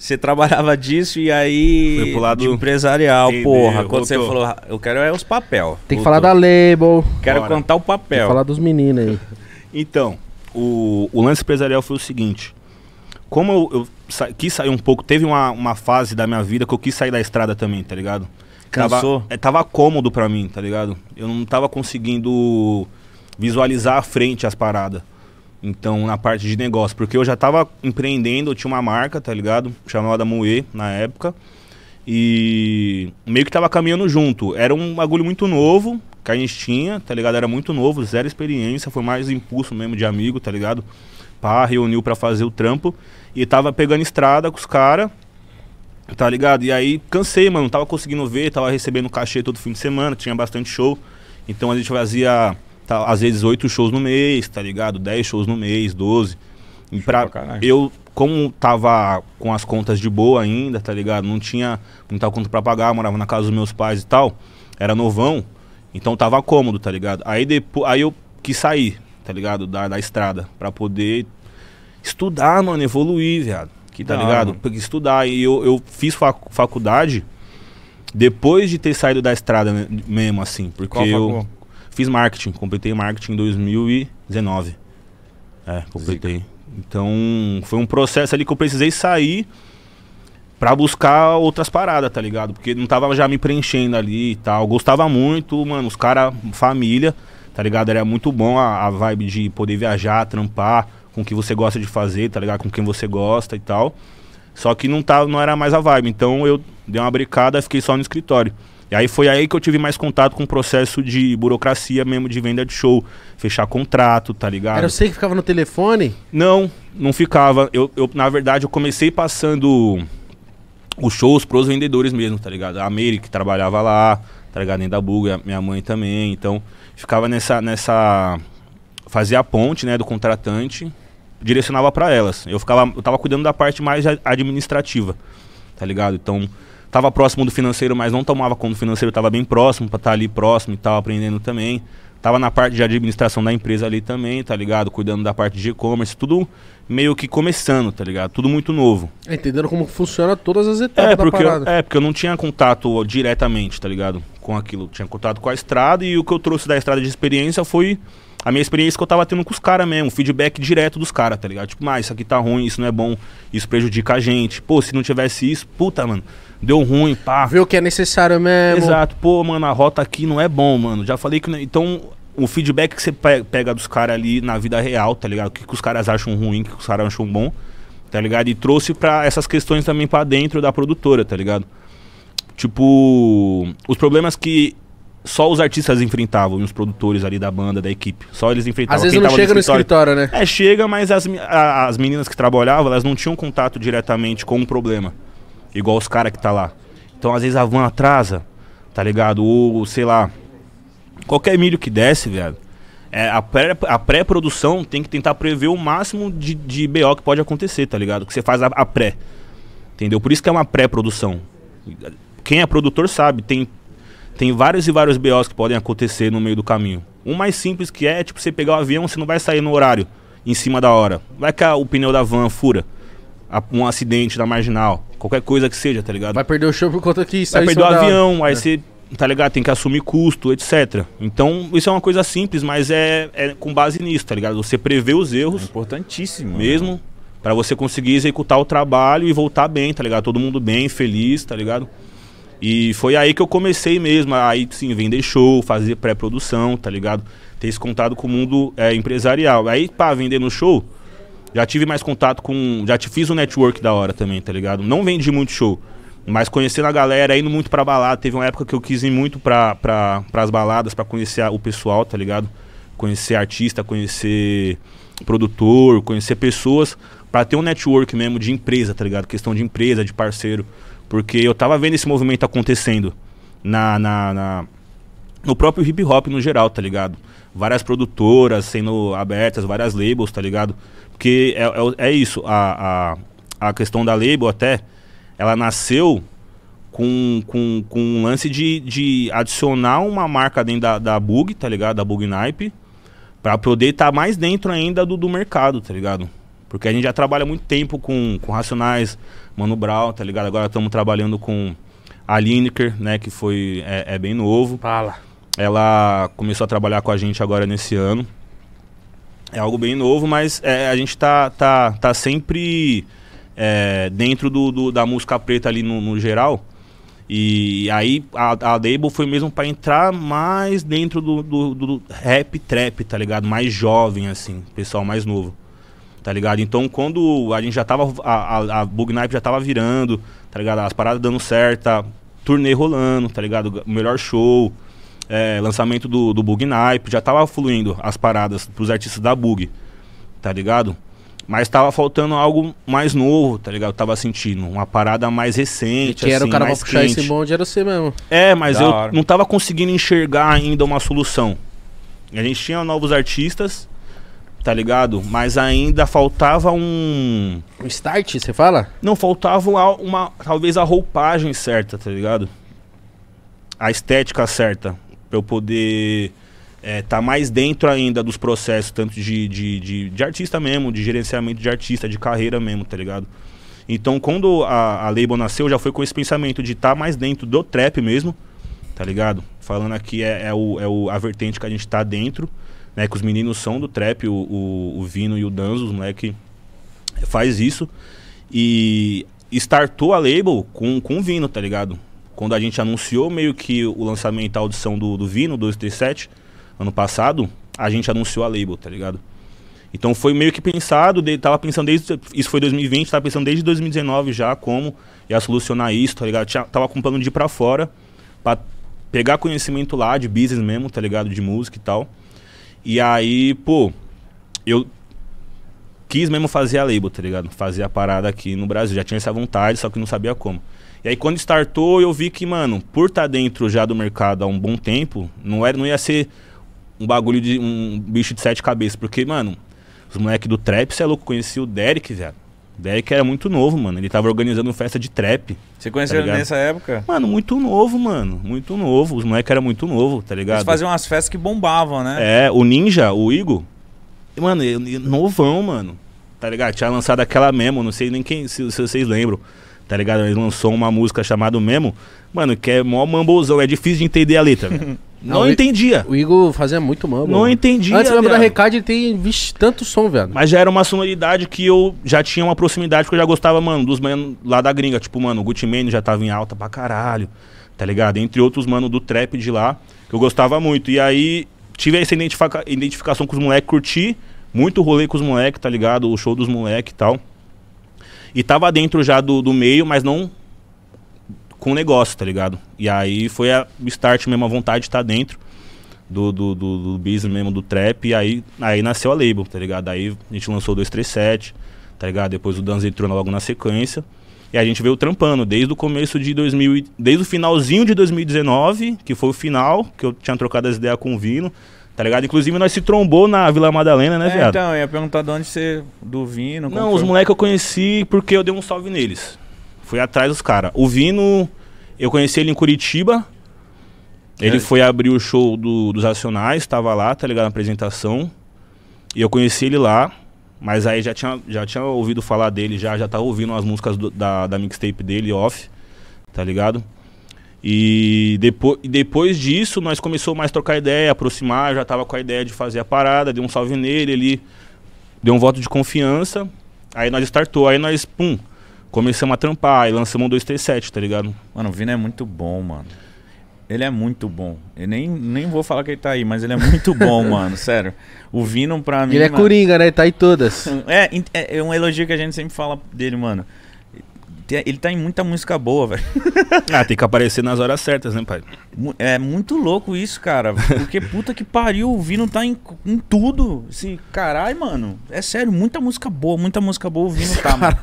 Você trabalhava disso e aí. Foi pro lado empresarial, Entendi, porra. Quando voltou. você falou, eu quero é os papel. Tem que voltou. falar da label. Quero Bora. contar o papel. Tem que falar dos meninos aí. Então, o, o lance empresarial foi o seguinte. Como eu, eu sa quis sair um pouco, teve uma, uma fase da minha vida que eu quis sair da estrada também, tá ligado? Cansou? Tava, é, tava cômodo pra mim, tá ligado? Eu não tava conseguindo visualizar à frente as paradas. Então, na parte de negócio, porque eu já estava empreendendo, eu tinha uma marca, tá ligado? Chamada Moe na época. E meio que estava caminhando junto. Era um bagulho muito novo que a gente tinha, tá ligado? Era muito novo, zero experiência, foi mais impulso mesmo de amigo, tá ligado? Pá, reuniu para fazer o trampo. E tava pegando estrada com os caras, tá ligado? E aí cansei, mano, tava conseguindo ver, tava recebendo cachê todo fim de semana, tinha bastante show. Então a gente fazia tal. Tá, às vezes oito shows no mês, tá ligado? Dez shows no mês, doze. E pra, pra eu, como tava com as contas de boa ainda, tá ligado? Não tinha muita conta para pagar, morava na casa dos meus pais e tal. Era novão, então tava cômodo, tá ligado? Aí, depois, aí eu quis sair, tá ligado? Da, da estrada, para poder estudar, mano, evoluir, viado. Que, tá Não, ligado? Mano. Porque estudar. E eu, eu fiz fac, faculdade depois de ter saído da estrada mesmo, assim. Porque Qual eu. Facul? Fiz marketing, completei marketing em 2019. É, completei. Zica. Então, foi um processo ali que eu precisei sair para buscar outras paradas, tá ligado? Porque não tava já me preenchendo ali e tal. Gostava muito, mano, os caras, família, tá ligado? Era muito bom a, a, vibe de poder viajar, trampar com o que você gosta de fazer, tá ligado? Com quem você gosta e tal. Só que não, tava, não era mais a vibe. Então eu dei uma brincada e fiquei só no escritório. E aí foi aí que eu tive mais contato com o processo de burocracia mesmo de venda de show, fechar contrato, tá ligado? Era você que ficava no telefone? Não, não ficava. Eu, eu na verdade, eu comecei passando os shows pros vendedores mesmo, tá ligado? A Mary que trabalhava lá, tá ligado? Nem da Buga, minha mãe também. Então, ficava nessa. nessa fazia a ponte, né, do contratante, direcionava para elas. Eu ficava, eu tava cuidando da parte mais administrativa, tá ligado? Então, Tava próximo do financeiro, mas não tomava conta do financeiro, tava bem próximo, para estar tá ali próximo e tal, aprendendo também. Tava na parte de administração da empresa ali também, tá ligado? Cuidando da parte de e-commerce, tudo meio que começando, tá ligado? Tudo muito novo. É, entendendo como funciona todas as etapas é, porque Eu, é, porque eu não tinha contato diretamente, tá ligado? Com aquilo. tinha contato com a estrada e o que eu trouxe da estrada de experiência foi a minha experiência é que eu tava tendo com os caras mesmo, feedback direto dos caras, tá ligado? Tipo, mas ah, isso aqui tá ruim, isso não é bom, isso prejudica a gente. Pô, se não tivesse isso, puta, mano, deu ruim, pá. Viu o que é necessário mesmo. Exato, pô, mano, a rota aqui não é bom, mano. Já falei que. É, então, o feedback que você pega dos caras ali na vida real, tá ligado? O que, que os caras acham ruim, o que, que os caras acham bom, tá ligado? E trouxe pra essas questões também para dentro da produtora, tá ligado? Tipo, os problemas que só os artistas enfrentavam e os produtores ali da banda, da equipe. Só eles enfrentavam. Às Quem vezes não chega no escritório. no escritório, né? É, chega, mas as, a, as meninas que trabalhavam, elas não tinham contato diretamente com o problema. Igual os caras que tá lá. Então, às vezes a van atrasa, tá ligado? Ou, sei lá, qualquer milho que desce, velho. É, a, pré, a pré-produção tem que tentar prever o máximo de, de BO que pode acontecer, tá ligado? Que você faz a, a pré. Entendeu? Por isso que é uma pré-produção. Quem é produtor sabe, tem tem vários e vários BOs que podem acontecer no meio do caminho. Um mais simples que é, é tipo, você pegar o um avião, você não vai sair no horário, em cima da hora. Vai que a, o pneu da van fura. A, um acidente na marginal. Qualquer coisa que seja, tá ligado? Vai perder o show por conta que Vai perder o avião, aí é. você, tá ligado? Tem que assumir custo, etc. Então, isso é uma coisa simples, mas é, é com base nisso, tá ligado? Você prevê os erros. É importantíssimo. Né? Mesmo. Né? para você conseguir executar o trabalho e voltar bem, tá ligado? Todo mundo bem, feliz, tá ligado? E foi aí que eu comecei mesmo, aí sim, vender show, fazer pré-produção, tá ligado? Ter esse contato com o mundo é, empresarial. Aí, pá, vender no show, já tive mais contato com. Já te fiz um network da hora também, tá ligado? Não vendi muito show. Mas conhecendo a galera, indo muito pra balada. Teve uma época que eu quis ir muito pra, pra, pras baladas para conhecer o pessoal, tá ligado? Conhecer artista, conhecer produtor, conhecer pessoas, para ter um network mesmo de empresa, tá ligado? Questão de empresa, de parceiro. Porque eu tava vendo esse movimento acontecendo na, na, na no próprio hip hop no geral, tá ligado? Várias produtoras sendo abertas, várias labels, tá ligado? Porque é, é, é isso, a, a, a questão da label até, ela nasceu com, com, com um lance de, de adicionar uma marca dentro da, da Bug, tá ligado? Da Bug Nipe, pra poder estar tá mais dentro ainda do, do mercado, tá ligado? Porque a gente já trabalha muito tempo com, com Racionais, Mano Brown, tá ligado? Agora estamos trabalhando com a Lineker, né? Que foi, é, é bem novo. Fala. Ela começou a trabalhar com a gente agora nesse ano. É algo bem novo, mas é, a gente tá, tá, tá sempre é, dentro do, do, da música preta ali no, no geral. E aí a, a Dable foi mesmo para entrar mais dentro do, do, do, rap trap, tá ligado? Mais jovem, assim, pessoal mais novo tá ligado? Então quando a gente já tava. A, a, a Bug Night já tava virando, tá ligado? As paradas dando certo, a tá, turnê rolando, tá ligado? O melhor show. É, lançamento do, do Bug Night, já tava fluindo as paradas pros artistas da Bug, tá ligado? Mas tava faltando algo mais novo, tá ligado? Eu tava sentindo uma parada mais recente. E que era assim, o cara pra puxar quente. esse bonde, era você mesmo. É, mas da eu hora. não tava conseguindo enxergar ainda uma solução. A gente tinha novos artistas, tá ligado? Mas ainda faltava um. Um start, você fala? Não, faltava uma, uma, Talvez a roupagem certa, tá ligado? A estética certa. Pra eu poder. É, tá mais dentro ainda dos processos, tanto de, de, de, de artista mesmo, de gerenciamento de artista, de carreira mesmo, tá ligado? Então, quando a, a Label nasceu, já foi com esse pensamento de estar tá mais dentro do trap mesmo, tá ligado? Falando aqui é, é, o, é o, a vertente que a gente tá dentro né? Que os meninos são do trap, o, o, o Vino e o Danzo, os moleque faz isso. E startou a label com, com o Vino, tá ligado? Quando a gente anunciou meio que o lançamento, a audição do, do Vino, 237, ano passado, a gente anunciou a label, tá ligado? Então foi meio que pensado, de, tava pensando desde. Isso foi 2020, tava pensando desde 2019 já como ia solucionar isso, tá ligado? Tinha, tava com plano de ir pra fora, pra pegar conhecimento lá de business mesmo, tá ligado? De música e tal. E aí, pô, eu quis mesmo fazer a label, tá ligado? Fazer a parada aqui no Brasil. Já tinha essa vontade, só que não sabia como. E aí quando startou, eu vi que, mano, por estar tá dentro já do mercado há um bom tempo, não era, não ia ser um bagulho de um bicho de sete cabeças, porque, mano, os moleques do trap, você é louco, conheci o Derek, velho. Derek era muito novo, mano. Ele tava organizando festa de trap. Você conheceu tá ele nessa época? Mano, muito novo, mano. Muito novo. Os moleques eram muito novo, tá ligado? Eles faziam umas festas que bombavam, né? É, o Ninja, o Igor. Mano, novão, mano. Tá ligado? Tinha lançado aquela Memo, não sei nem quem, se, se vocês lembram. Tá ligado? Ele lançou uma música chamada Memo. Mano, que é mó mambozão. É difícil de entender a letra, Não, não entendia. O Igor fazia muito mano. Não mano. entendia. Antes lembra da Recade, ele tem vixe, tanto som, velho. Mas já era uma sonoridade que eu já tinha uma proximidade, que eu já gostava, mano, dos manos lá da gringa. Tipo, mano, o Gucci já tava em alta pra caralho, tá ligado? Entre outros, mano, do trap de lá, que eu gostava muito. E aí tive essa identifica identificação com os moleques, curti muito rolê com os moleques, tá ligado? O show dos moleques e tal. E tava dentro já do, do meio, mas não com o negócio, tá ligado? E aí foi a, o start mesmo, a vontade de estar tá dentro do, do, do, do business mesmo, do trap. E aí, aí nasceu a label, tá ligado? Aí a gente lançou o 237, tá ligado? Depois o Danza entrou logo na sequência. E a gente veio trampando desde o começo de 2000, desde o finalzinho de 2019, que foi o final, que eu tinha trocado as ideias com o Vino, tá ligado? Inclusive nós se trombou na Vila Madalena, né, é, viado? Então, eu ia perguntar de onde você, do Vino. Não, os moleques eu conheci porque eu dei um salve neles. Fui atrás dos caras. O Vino, eu conheci ele em Curitiba. Ele é. foi abrir o show do, dos Racionais, tava lá, tá ligado? Na apresentação. E eu conheci ele lá. Mas aí já tinha, já tinha ouvido falar dele, já, já tava ouvindo as músicas do, da, da mixtape dele, off, tá ligado? E depois, depois disso, nós começamos mais a trocar ideia, aproximar, já tava com a ideia de fazer a parada, deu um salve nele, ele deu um voto de confiança. Aí nós startou, aí nós, pum, começamos a trampar e lançamos um 237, tá ligado? Mano, o Vina é muito bom, mano. Ele é muito bom. Eu nem, nem vou falar que ele tá aí, mas ele é muito bom, mano. Sério. O Vino, pra mim. Ele é mano... coringa, né? tá aí todas. É, é, é um elogio que a gente sempre fala dele, mano tem, ele tá em muita música boa, velho. ah, tem que aparecer nas horas certas, né, pai? É muito louco isso, cara. Porque puta que pariu, o Vino tá em, em tudo. Assim, caralho, mano. É sério, muita música boa, muita música boa o Vino tá, mano.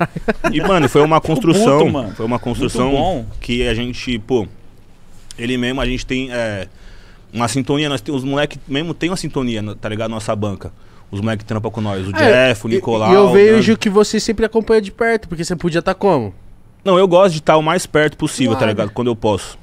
E, mano, foi uma construção. Puto, mano. Foi uma construção que a gente, pô. Ele mesmo, a gente tem. É, uma sintonia, nós tem, os moleques mesmo tem uma sintonia, tá ligado? Nossa banca. Os moleques trampam com nós, o é, Jeff, o Nicolau. E, e eu vejo né? que você sempre acompanha de perto, porque você podia estar tá como? Não, eu gosto de estar o mais perto possível, tá claro. tá ligado? Quando eu posso.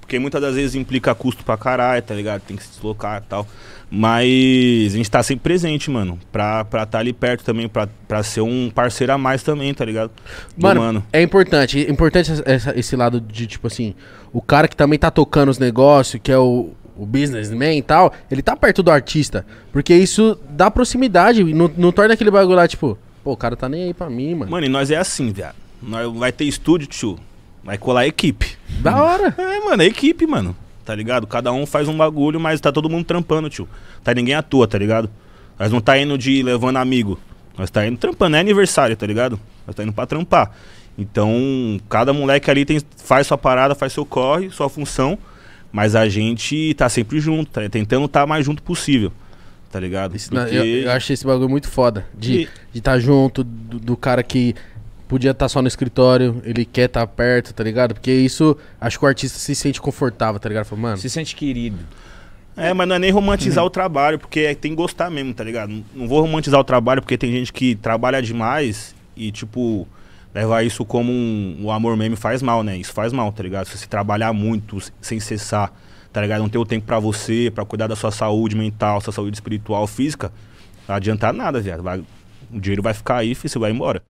Porque muitas das vezes implica custo pra caralho, tá ligado? Tem que se deslocar e tal. Mas a gente tá sempre presente, mano. Pra estar tá ali perto também, pra, pra ser um parceiro a mais também, tá ligado? Mano, mano. é importante. É importante essa, esse lado de, tipo assim, o cara que também tá tocando os negócios, que é o, o businessman e tal, ele tá perto do artista. Porque isso dá proximidade, não, não torna aquele bagulho lá, tipo, pô, o cara tá nem aí pra mim, mano. Mano, e nós é assim, viado. Nós vai ter estúdio, tio. Vai colar equipe. Da hora. É, mano, é equipe, mano. Tá ligado? Cada um faz um bagulho, mas tá todo mundo trampando, tio. Tá ninguém à toa, tá ligado? Nós não tá indo de levando amigo. Nós tá indo trampando, é aniversário, tá ligado? Nós tá indo pra trampar. Então, cada moleque ali tem, faz sua parada, faz seu corre, sua função. Mas a gente tá sempre junto, tá, tentando estar tá mais junto possível. Tá ligado? Porque... Eu, eu, achei esse bagulho muito foda. De estar de tá junto, do, do cara que podia estar tá só no escritório, ele quer estar tá perto, tá ligado? Porque isso, acho que o artista se sente confortável, tá ligado? Fala, mano. Se sente querido. É, mas não é nem romantizar o trabalho, porque é, tem que gostar mesmo, tá ligado? Não, vou romantizar o trabalho, porque tem gente que trabalha demais e, tipo, levar isso como um, o amor meme faz mal, né? Isso faz mal, tá ligado? Se você trabalhar muito, sem cessar, tá ligado? Não ter o tempo para você, para cuidar da sua saúde mental, sua saúde espiritual, física, não adianta adiantar nada, viado. Vai, o dinheiro vai ficar aí, e você vai embora.